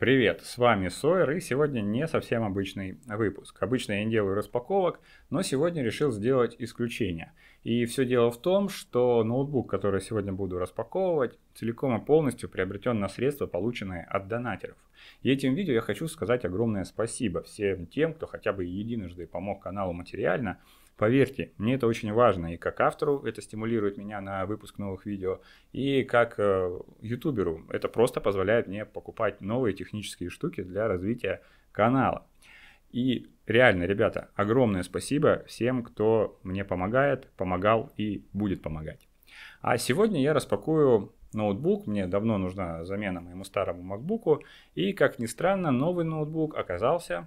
Привет, с вами Сойер, и сегодня не совсем обычный выпуск. Обычно я не делаю распаковок, но сегодня решил сделать исключение. И все дело в том, что ноутбук, который сегодня буду распаковывать, целиком и полностью приобретен на средства, полученные от донатеров. И этим видео я хочу сказать огромное спасибо всем тем, кто хотя бы единожды помог каналу материально, Поверьте, мне это очень важно, и как автору это стимулирует меня на выпуск новых видео, и как э, ютуберу это просто позволяет мне покупать новые технические штуки для развития канала. И реально, ребята, огромное спасибо всем, кто мне помогает, помогал и будет помогать. А сегодня я распакую ноутбук, мне давно нужна замена моему старому макбуку, и как ни странно, новый ноутбук оказался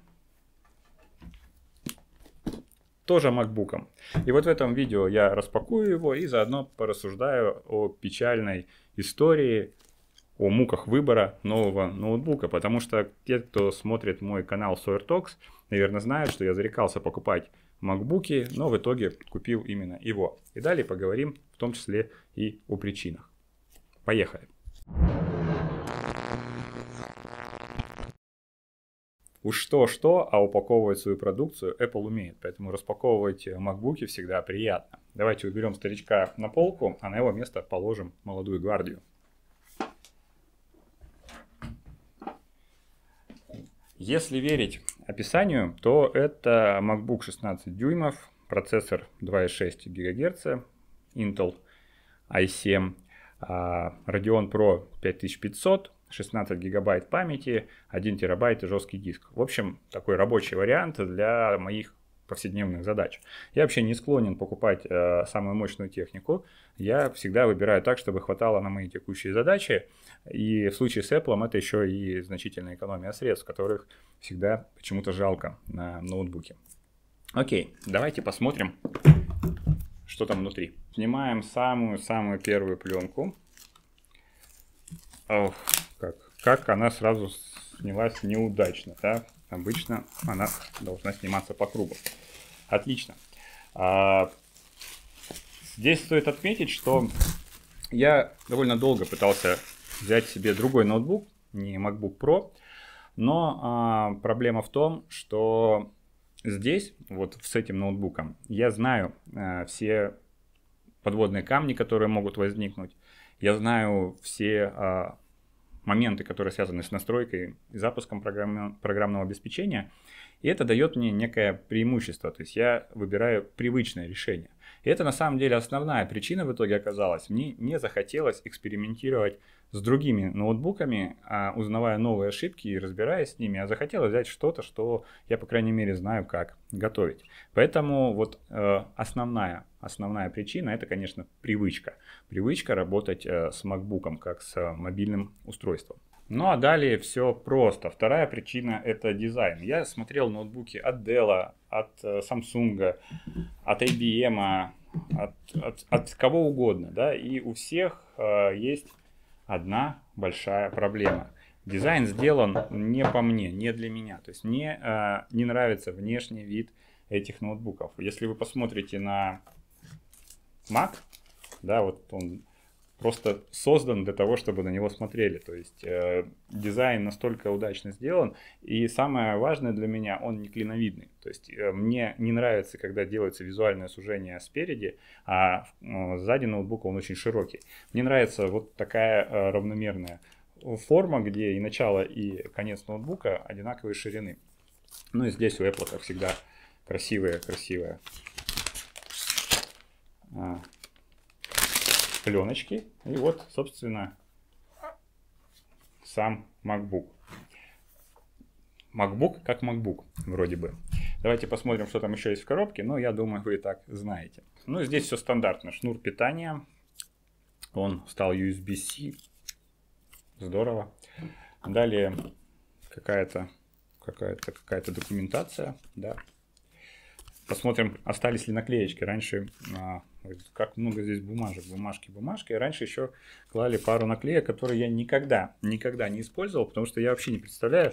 тоже MacBook. И вот в этом видео я распакую его и заодно порассуждаю о печальной истории, о муках выбора нового ноутбука, потому что те, кто смотрит мой канал Sawyer наверное, знают, что я зарекался покупать макбуки, но в итоге купил именно его. И далее поговорим в том числе и о причинах. Поехали! Поехали! уж что-что, а упаковывать свою продукцию Apple умеет. Поэтому распаковывать макбуки всегда приятно. Давайте уберем старичка на полку, а на его место положим молодую гвардию. Если верить описанию, то это MacBook 16 дюймов, процессор 2,6 ГГц, Intel i7, а, Radeon Pro 5500, 16 гигабайт памяти, 1 терабайт и жесткий диск. В общем, такой рабочий вариант для моих повседневных задач. Я вообще не склонен покупать э, самую мощную технику. Я всегда выбираю так, чтобы хватало на мои текущие задачи. И в случае с Apple это еще и значительная экономия средств, которых всегда почему-то жалко на ноутбуке. Окей, давайте посмотрим, что там внутри. Снимаем самую-самую первую пленку. Ох, как она сразу снялась неудачно. Да? Обычно она должна сниматься по кругу. Отлично. А, здесь стоит отметить, что я довольно долго пытался взять себе другой ноутбук, не MacBook Pro, но а, проблема в том, что здесь, вот с этим ноутбуком, я знаю а, все подводные камни, которые могут возникнуть, я знаю все а, моменты, которые связаны с настройкой и запуском программ, программного обеспечения. И это дает мне некое преимущество. То есть я выбираю привычное решение. И это на самом деле основная причина в итоге оказалась. Мне не захотелось экспериментировать с другими ноутбуками, а узнавая новые ошибки и разбираясь с ними, я захотел взять что-то, что я, по крайней мере, знаю, как готовить. Поэтому вот э, основная, основная причина – это, конечно, привычка. Привычка работать э, с MacBook, как с э, мобильным устройством. Ну а далее все просто. Вторая причина это дизайн. Я смотрел ноутбуки от Dell, от э, Samsung, от IBM, от, от, от кого угодно, да, и у всех э, есть одна большая проблема. Дизайн сделан не по мне, не для меня. То есть мне э, не нравится внешний вид этих ноутбуков. Если вы посмотрите на Mac, да, вот он просто создан для того, чтобы на него смотрели. То есть э, дизайн настолько удачно сделан, и самое важное для меня, он не клиновидный. То есть э, мне не нравится, когда делается визуальное сужение спереди, а э, сзади ноутбука он очень широкий. Мне нравится вот такая э, равномерная форма, где и начало, и конец ноутбука одинаковой ширины. Ну и здесь у Apple, как всегда, красивая, красивая. А пленочки. И вот, собственно, сам MacBook. MacBook как MacBook, вроде бы. Давайте посмотрим, что там еще есть в коробке, но ну, я думаю, вы и так знаете. Ну, здесь все стандартно. Шнур питания, он стал USB-C, здорово. Далее какая-то какая-то какая-то документация, да. Посмотрим, остались ли наклеечки. Раньше а, как много здесь бумажек, бумажки, бумажки. раньше еще клали пару наклеек, которые я никогда, никогда не использовал, потому что я вообще не представляю,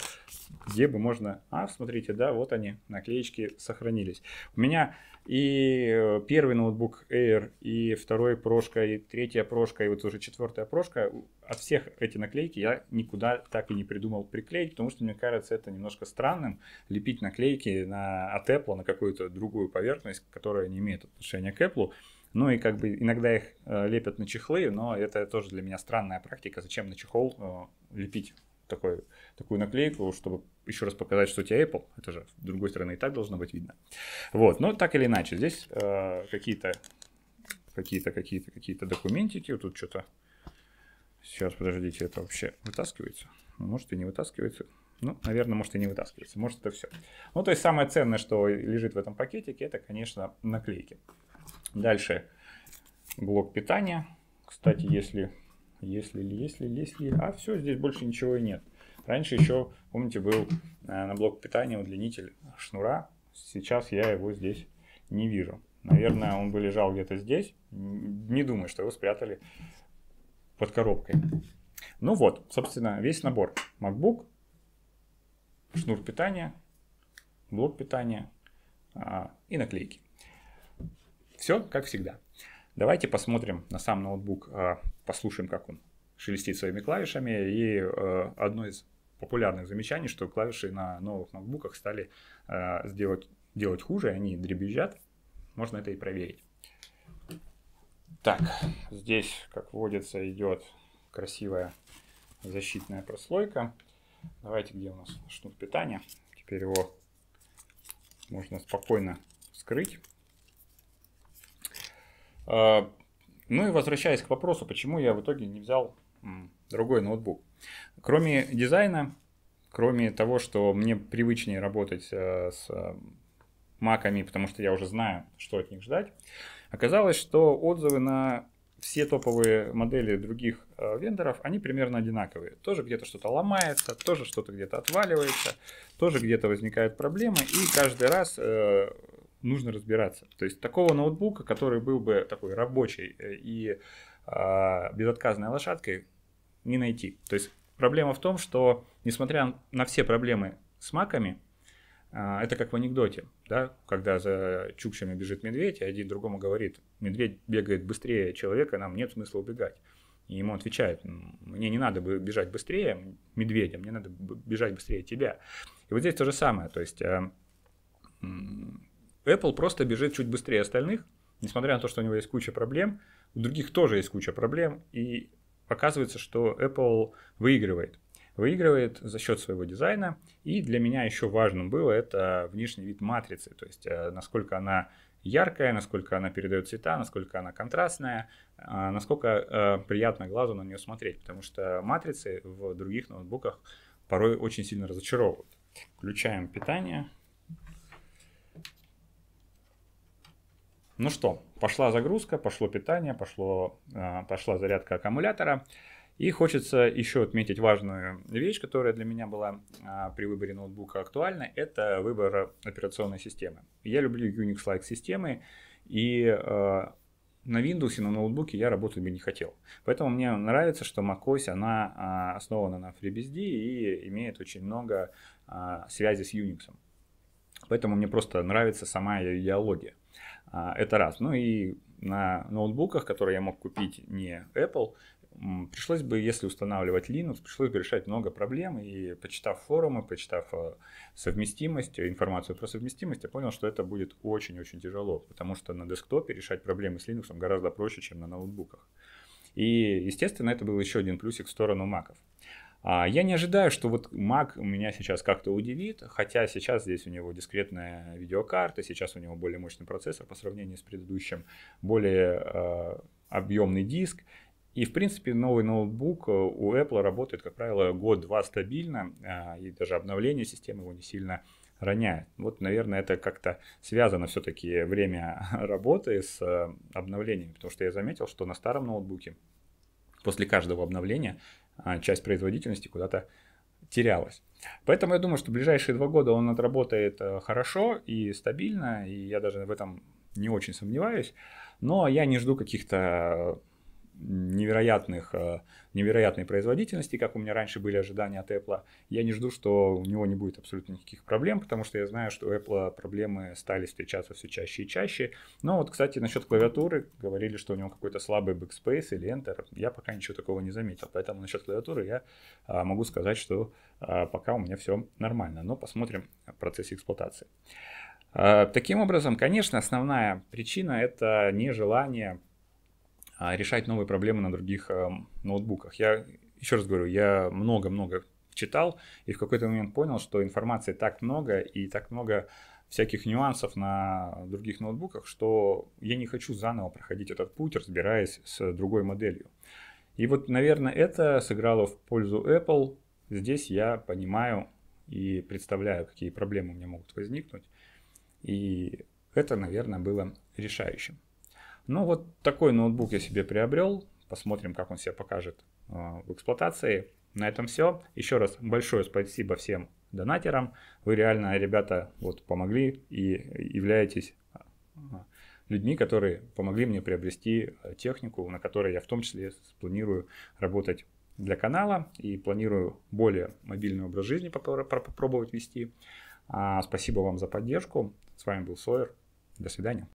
где бы можно... А, смотрите, да, вот они, наклеечки сохранились. У меня и э, первый ноутбук Air, и второй прошка, и третья прошка, и вот уже четвертая прошка. От всех эти наклейки я никуда так и не придумал приклеить, потому что мне кажется это немножко странным, лепить наклейки на, от Apple на какую-то другую поверхность, которая не имеет отношения к Apple. Ну и как бы иногда их э, лепят на чехлы, но это тоже для меня странная практика. Зачем на чехол э, лепить такой, такую наклейку, чтобы еще раз показать, что у тебя Apple. Это же, с другой стороны, и так должно быть видно. Вот, но так или иначе, здесь э, какие-то какие-то, какие-то, какие-то документики. вот Тут что-то... Сейчас, подождите, это вообще вытаскивается? Ну, может и не вытаскивается. Ну, наверное, может и не вытаскивается. Может это все. Ну, то есть самое ценное, что лежит в этом пакетике, это, конечно, наклейки. Дальше блок питания. Кстати, если, если, если, если, а все, здесь больше ничего и нет. Раньше еще, помните, был э, на блок питания удлинитель шнура. Сейчас я его здесь не вижу. Наверное, он бы лежал где-то здесь. Не думаю, что его спрятали под коробкой. Ну вот, собственно, весь набор. MacBook, шнур питания, блок питания а, и наклейки. Все как всегда. Давайте посмотрим на сам ноутбук, а, послушаем, как он шелестит своими клавишами. И а, одно из популярных замечаний, что клавиши на новых ноутбуках стали а, сделать, делать хуже, они дребезжат. Можно это и проверить. Так, здесь, как водится, идет красивая защитная прослойка. Давайте, где у нас шнур питания. Теперь его можно спокойно скрыть. А, ну и возвращаясь к вопросу, почему я в итоге не взял другой ноутбук. Кроме дизайна, кроме того, что мне привычнее работать э, с э, маками, потому что я уже знаю, что от них ждать, оказалось, что отзывы на все топовые модели других э, вендоров, они примерно одинаковые. Тоже где-то что-то ломается, тоже что-то где-то отваливается, тоже где-то возникают проблемы. И каждый раз нужно разбираться. То есть такого ноутбука, который был бы такой рабочий э, и э, безотказной лошадкой, не найти. То есть проблема в том, что несмотря на все проблемы с маками, э, это как в анекдоте, да, когда за чукчами бежит медведь, и один другому говорит, медведь бегает быстрее человека, нам нет смысла убегать. И ему отвечают, мне не надо бежать быстрее медведя, мне надо бежать быстрее тебя. И вот здесь то же самое, то есть э, Apple просто бежит чуть быстрее остальных, несмотря на то, что у него есть куча проблем, у других тоже есть куча проблем, и оказывается, что Apple выигрывает. Выигрывает за счет своего дизайна, и для меня еще важным было это внешний вид матрицы, то есть э, насколько она яркая, насколько она передает цвета, насколько она контрастная, а, насколько э, приятно глазу на нее смотреть, потому что матрицы в других ноутбуках порой очень сильно разочаровывают. Включаем питание. Ну что, пошла загрузка, пошло питание, пошло, а, пошла зарядка аккумулятора. И хочется еще отметить важную вещь, которая для меня была а, при выборе ноутбука актуальна, это выбор операционной системы. Я люблю Unix-like системы, и а, на Windows и на ноутбуке я работать бы не хотел. Поэтому мне нравится, что macOS, она основана на FreeBSD и имеет очень много связи с Unix. Поэтому мне просто нравится сама ее идеология. А, это раз. Ну и на ноутбуках, которые я мог купить не Apple, пришлось бы, если устанавливать Linux, пришлось бы решать много проблем. И почитав форумы, почитав э, совместимость, информацию про совместимость, я понял, что это будет очень-очень тяжело, потому что на десктопе решать проблемы с Linux гораздо проще, чем на ноутбуках. И, естественно, это был еще один плюсик в сторону маков. А, я не ожидаю, что вот Mac меня сейчас как-то удивит, хотя сейчас здесь у него дискретная видеокарта, сейчас у него более мощный процессор по сравнению с предыдущим, более э, объемный диск. И, в принципе, новый ноутбук э, у Apple работает, как правило, год-два стабильно, э, и даже обновление системы его не сильно роняет. Вот, наверное, это как-то связано все-таки время работы с э, обновлениями, потому что я заметил, что на старом ноутбуке после каждого обновления а, часть производительности куда-то терялась. Поэтому я думаю, что ближайшие два года он отработает э, хорошо и стабильно, и я даже в этом не очень сомневаюсь. Но я не жду каких-то невероятных, э, невероятной производительности, как у меня раньше были ожидания от Apple, я не жду, что у него не будет абсолютно никаких проблем, потому что я знаю, что у Apple проблемы стали встречаться все чаще и чаще. Но вот, кстати, насчет клавиатуры, говорили, что у него какой-то слабый backspace или Enter, я пока ничего такого не заметил. Поэтому насчет клавиатуры я а, могу сказать, что а, пока у меня все нормально. Но посмотрим в процессе эксплуатации. А, таким образом, конечно, основная причина это нежелание а, решать новые проблемы на других эм, ноутбуках. Я еще раз говорю, я много-много читал и в какой-то момент понял, что информации так много и так много всяких нюансов на других ноутбуках, что я не хочу заново проходить этот путь, разбираясь с другой моделью. И вот, наверное, это сыграло в пользу Apple. Здесь я понимаю и представляю, какие проблемы у меня могут возникнуть. И это, наверное, было решающим. Ну, вот такой ноутбук я себе приобрел. Посмотрим, как он себя покажет э, в эксплуатации. На этом все. Еще раз большое спасибо всем донатерам. Вы реально, ребята, вот помогли и являетесь а, людьми, которые помогли мне приобрести а, технику, на которой я в том числе планирую работать для канала и планирую более мобильный образ жизни попробовать вести. спасибо вам за поддержку. С вами был Сойер. До свидания.